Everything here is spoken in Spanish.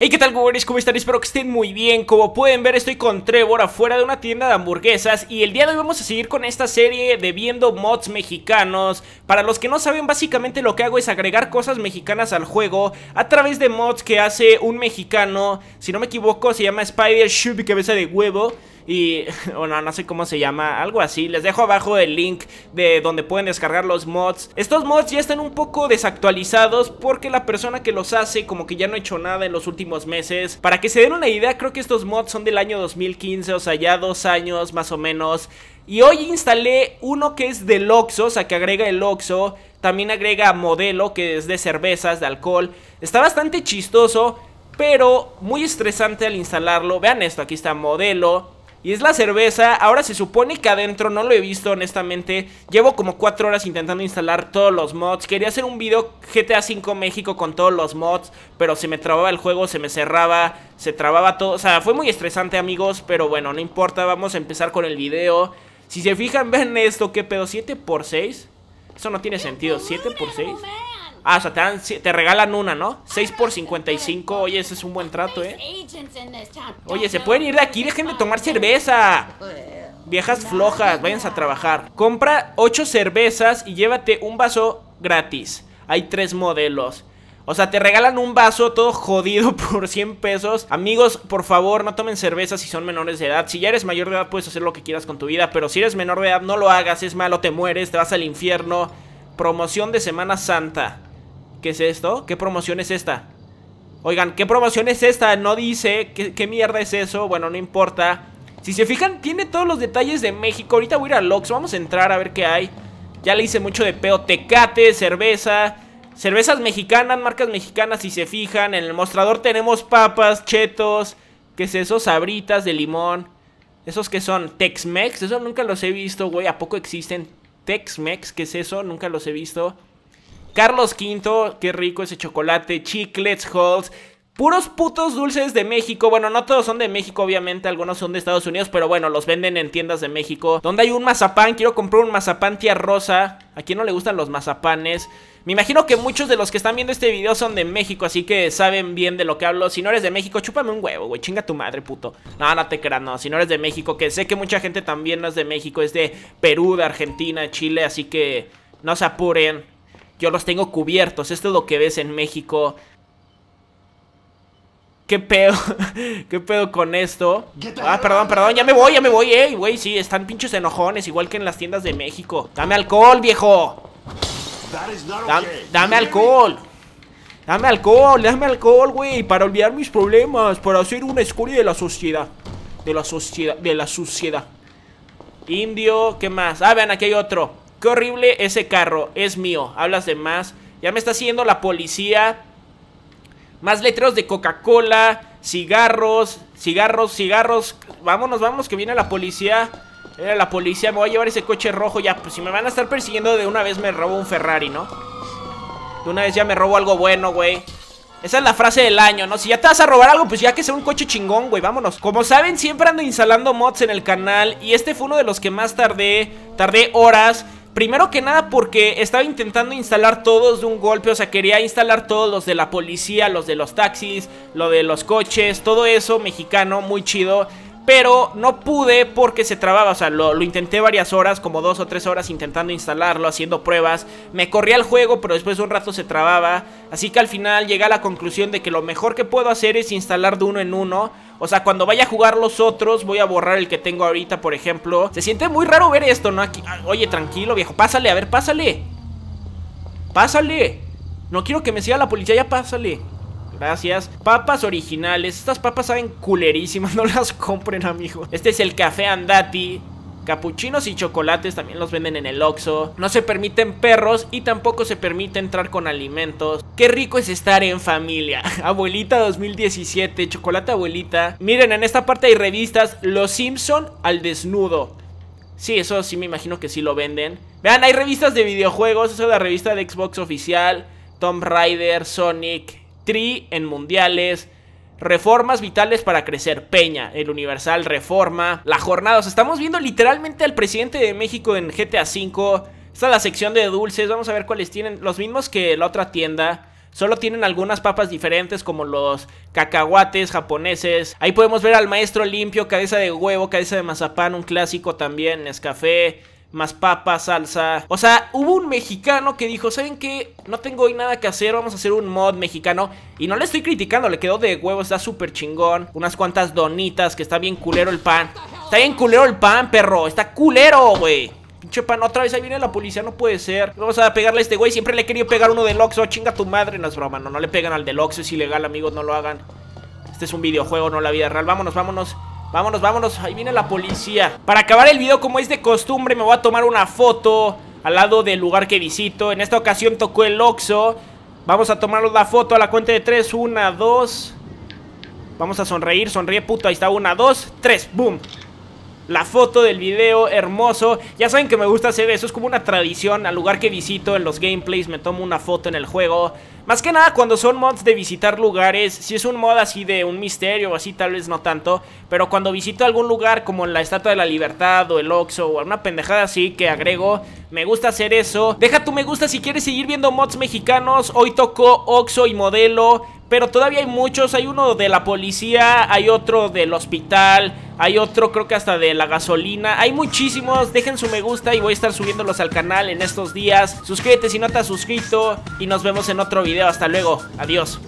Hey, ¿qué tal, Googlers? ¿Cómo están? Espero que estén muy bien. Como pueden ver, estoy con Trevor afuera de una tienda de hamburguesas y el día de hoy vamos a seguir con esta serie de viendo mods mexicanos. Para los que no saben, básicamente lo que hago es agregar cosas mexicanas al juego a través de mods que hace un mexicano. Si no me equivoco, se llama Spider y Cabeza de Huevo y bueno, no sé cómo se llama, algo así. Les dejo abajo el link de donde pueden descargar los mods. Estos mods ya están un poco desactualizados porque la persona que los hace como que ya no ha hecho nada en los últimos meses. Para que se den una idea, creo que estos mods son del año 2015, o sea, ya dos años más o menos. Y hoy instalé uno que es del oxo o sea, que agrega el oxo También agrega modelo, que es de cervezas, de alcohol. Está bastante chistoso, pero muy estresante al instalarlo. Vean esto, aquí está modelo. Y es la cerveza, ahora se supone que adentro, no lo he visto honestamente Llevo como 4 horas intentando instalar todos los mods Quería hacer un video GTA V México con todos los mods Pero se me trababa el juego, se me cerraba, se trababa todo O sea, fue muy estresante amigos, pero bueno, no importa Vamos a empezar con el video Si se fijan, ven esto, qué pedo, 7 por 6 Eso no tiene sentido, 7 x 6 Ah, o sea, te, regalan una, ¿no? 6 por 55. Oye, ese es un buen trato, ¿eh? Oye, se pueden ir de aquí. Dejen de tomar cerveza. Viejas flojas, váyanse a trabajar. Compra 8 cervezas y llévate un vaso gratis. Hay 3 modelos. O sea, te regalan un vaso todo jodido por 100 pesos. Amigos, por favor, no tomen cerveza si son menores de edad. Si ya eres mayor de edad, puedes hacer lo que quieras con tu vida. Pero si eres menor de edad, no lo hagas. Es malo, te mueres, te vas al infierno. Promoción de Semana Santa. ¿Qué es esto? ¿Qué promoción es esta? Oigan, ¿qué promoción es esta? No dice. ¿Qué, mierda es eso? Bueno, no importa. Si se fijan, tiene todos los detalles de México. Ahorita voy a ir a Lux, Vamos a entrar a ver qué hay. Ya le hice mucho de peo. Tecate, cerveza. Cervezas mexicanas, marcas mexicanas, si se fijan. En el mostrador tenemos papas, chetos. ¿Qué es eso? Sabritas de limón. ¿Esos que son? Tex-Mex. Eso nunca los he visto, güey. ¿A poco existen Tex-Mex? ¿Qué es eso? Nunca los he visto. Carlos V, qué rico ese chocolate, chiclets, halls. Puros putos dulces de México. Bueno, no todos son de México, obviamente. Algunos son de Estados Unidos. Pero bueno, los venden en tiendas de México. Donde hay un mazapán. Quiero comprar un mazapán tía rosa. ¿A quién no le gustan los mazapanes? Me imagino que muchos de los que están viendo este video son de México, así que saben bien de lo que hablo. Si no eres de México, chúpame un huevo, güey. Chinga tu madre, puto. No, no te creas, no. Si no eres de México, que sé que mucha gente también no es de México, es de Perú, de Argentina, Chile, así que no se apuren yo los tengo cubiertos. Esto es lo que ves en México. ¿Qué pedo? ¿Qué pedo con esto? Ah, perdón, perdón, ya me voy, ya me voy, eh, güey, sí, están pinches enojones, igual que en las tiendas de México. Dame alcohol, viejo. dame alcohol. Dame alcohol, dame alcohol, güey, para olvidar mis problemas, para hacer una escoria de la sociedad. De la sociedad, de la suciedad. Indio, ¿qué más? Ah, vean, aquí hay otro. Qué horrible ese carro, es mío. Hablas de más. Ya me está siguiendo la policía. Más letreros de Coca-Cola, cigarros, cigarros, cigarros. Vámonos, vámonos, que viene la policía. Viene la policía, me voy a llevar ese coche rojo. Ya, pues si me van a estar persiguiendo, de una vez me robo un Ferrari, ¿no? De una vez ya me robo algo bueno, güey. Esa es la frase del año, ¿no? Si ya te vas a robar algo, pues ya que sea un coche chingón, güey, vámonos. Como saben, siempre ando instalando mods en el canal y este fue uno de los que más tardé, tardé horas. Primero que nada porque estaba intentando instalar todos de un golpe, o sea, quería instalar todos los de la policía, los de los taxis, lo de los coches, todo eso mexicano, muy chido pero no pude porque se trababa, o sea, lo, intenté varias horas, como dos o tres horas intentando instalarlo, haciendo pruebas, me corría el juego, pero después de un rato se trababa, así que al final llegué a la conclusión de que lo mejor que puedo hacer es instalar de uno en uno, o sea, cuando vaya a jugar los otros, voy a borrar el que tengo ahorita, por ejemplo. Se siente muy raro ver esto, ¿no? Aquí, ah, oye, tranquilo, viejo. Pásale, a ver, pásale. Pásale. No quiero que me siga la policía, ya pásale. Gracias. Papas originales. Estas papas saben culerísimas. No las compren, amigo. Este es el café Andati. Capuchinos y chocolates también los venden en el Oxxo. No se permiten perros y tampoco se permite entrar con alimentos. Qué rico es estar en familia. Abuelita 2017, chocolate abuelita. Miren, en esta parte hay revistas Los Simpson al desnudo. Sí, eso sí me imagino que sí lo venden. Vean, hay revistas de videojuegos, eso es la revista de Xbox oficial, Tomb Raider, Sonic, Tree en mundiales, Reformas vitales para crecer. Peña, el Universal, Reforma, la jornada. O sea, estamos viendo literalmente al presidente de México en GTA V. Está la sección de dulces. Vamos a ver cuáles tienen. Los mismos que la otra tienda. Solo tienen algunas papas diferentes como los cacahuates japoneses. Ahí podemos ver al maestro limpio, cabeza de huevo, cabeza de mazapán, un clásico también, Nescafé más papa, salsa. O sea, hubo un mexicano que dijo, ¿saben qué? No tengo hoy nada que hacer, vamos a hacer un mod mexicano. Y no le estoy criticando, le quedó de huevo, está súper chingón. Unas cuantas donitas, que está bien culero el pan. Está bien culero el pan, perro, está culero, güey. Pinche pan, otra vez ahí viene la policía, no puede ser. Vamos a pegarle a este güey, siempre le he querido pegar uno del Oxxo, chinga tu madre. No es broma, no, le pegan al del Oxxo, es ilegal, amigos, no lo hagan. Este es un videojuego, no la vida real. Vámonos, vámonos. Vámonos, vámonos, ahí viene la policía Para acabar el video como es de costumbre me voy a tomar una foto Al lado del lugar que visito En esta ocasión tocó el Oxxo Vamos a tomar la foto a la cuenta de tres Una, dos Vamos a sonreír, sonríe puto, ahí está, Una, dos, tres, boom la foto del video, hermoso. Ya saben que me gusta hacer eso, es como una tradición. Al lugar que visito en los gameplays me tomo una foto en el juego. Más que nada cuando son mods de visitar lugares, si es un mod así de un misterio o así tal vez no tanto, pero cuando visito algún lugar como la Estatua de la Libertad o el Oxxo o alguna pendejada así que agrego, me gusta hacer eso. Deja tu me gusta si quieres seguir viendo mods mexicanos, hoy tocó Oxxo y Modelo, pero todavía hay muchos, hay uno de la policía, hay otro del hospital... Hay otro creo que hasta de la gasolina. Hay muchísimos. Dejen su me gusta y voy a estar subiéndolos al canal en estos días. Suscríbete si no te has suscrito y nos vemos en otro video. Hasta luego. Adiós.